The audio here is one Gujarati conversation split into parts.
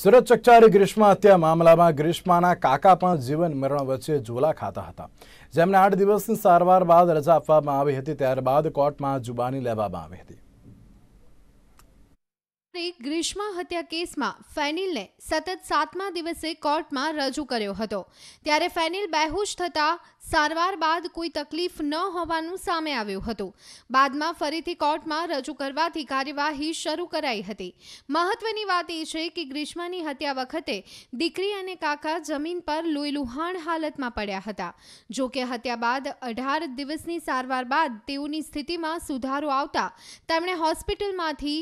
સુરત ચકચારી ગ્રીષ્મા હત્યા મામલામાં ગ્રીષ્માના કાકા પણ જીવન મરણ વચ્ચે ઝોલા ખાતા હતા જેમને આઠ દિવસની સારવાર બાદ રજા આપવામાં આવી હતી ત્યારબાદ કોર્ટમાં જુબાની લેવામાં આવી હતી ગ્રીષ્મ હત્યા કેસમાં ફેનિલને સતત સાતમા દિવસે કોર્ટમાં રજૂ કર્યો હતો ત્યારે ફેનિલ બેહોશ થતાં સારવાર બાદ કોઈ તકલીફ ન હોવાનું સામે આવ્યું હતું બાદમાં ફરીથી કોર્ટમાં રજૂ કરવાથી કાર્યવાહી શરૂ કરાઈ હતી મહત્વની વાત એ છે કે ગ્રીષ્માની હત્યા વખતે દીકરી અને કાકા જમીન પર લોહીલુહાણ હાલતમાં પડ્યા હતા જો કે હત્યા બાદ અઢાર દિવસની સારવાર બાદ તેઓની સ્થિતિમાં સુધારો આવતા તેમણે હોસ્પિટલમાંથી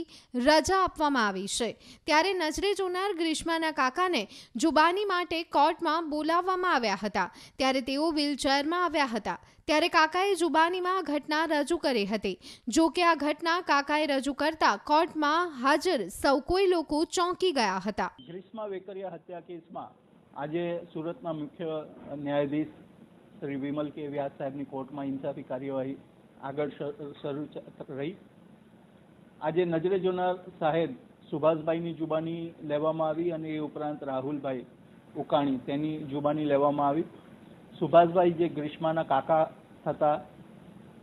રજા આપવા આપવામાં આવી છે ત્યારે નજરે જોનાર ગ્રીષ્માના કાકાને જુબાની માટે કોર્ટમાં બોલાવવામાં આવ્યા હતા ત્યારે તેઓ વ્હીલચેરમાં આવ્યા હતા ત્યારે કાકાએ જુબાનીમાં ઘટના રજૂ કરી હતી જો કે આ ઘટના કાકાએ રજૂ કરતા કોર્ટમાં હાજર સૌ કોઈ લોકો ચોંકી ગયા હતા ગ્રીષ્મા વેકરિયા હત્યા કેસમાં આજે સુરતના મુખ્ય ન્યાયાધીશ શ્રી વિમલ કે વ્યાસ સાહેબની કોર્ટમાં ઇન્સાફી કાર્યવાહી આગળ શરૂ રહી આજે નજરે જોનાર સાહેબ સુભાષભાઈની જુબાની લેવામાં આવી અને એ ઉપરાંત રાહુલભાઈ ઉકાણી તેની જુબાની લેવામાં આવી સુભાષભાઈ જે ગ્રીષ્માના કાકા હતા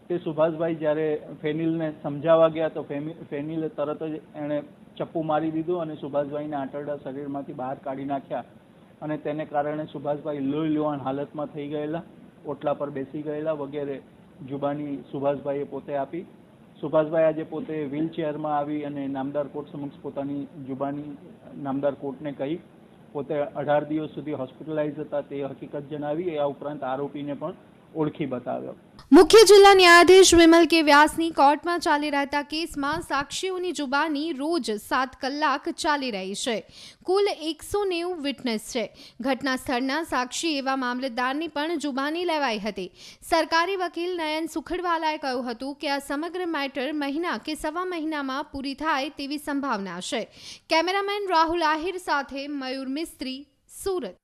તે સુભાષભાઈ જ્યારે ફેનિલને સમજાવવા ગયા તો ફેનિલે તરત જ એણે ચપ્પુ મારી દીધું અને સુભાષભાઈને આંટરડા શરીરમાંથી બહાર કાઢી નાખ્યા અને તેને કારણે સુભાષભાઈ લોહી લોહાણ હાલતમાં થઈ ગયેલા ઓટલા પર બેસી ગયેલા વગેરે જુબાની સુભાષભાઈએ પોતે આપી સુભાષભાઈ આજે પોતે વ્હીલચેરમાં આવી અને નામદાર કોર્ટ સમક્ષ પોતાની જુબાની નામદાર કોર્ટને કહી પોતે અઢાર દિવસ સુધી હોસ્પિટલાઇઝ હતા તે હકીકત જણાવી આ ઉપરાંત આરોપીને પણ ઓળખી બતાવ્યો મુખ્ય જિલ્લા ન્યાયાધીશ વિમલ કે વ્યાસની કોર્ટમાં ચાલી રહેતા કેસમાં સાક્ષીઓની જુબાની રોજ સાત કલાક ચાલી રહી છે કુલ એકસો નેવું વિટનેસ છે ઘટના સ્થળના સાક્ષી એવા મામલતદારની પણ જુબાની લેવાઈ હતી સરકારી વકીલ નયન સુખડવાલાએ કહ્યું હતું કે આ સમગ્ર મેટર મહિના કે સવા મહિનામાં પૂરી થાય તેવી સંભાવના છે કેમેરામેન રાહુલ આહિર સાથે મયુર મિસ્ત્રી સુરત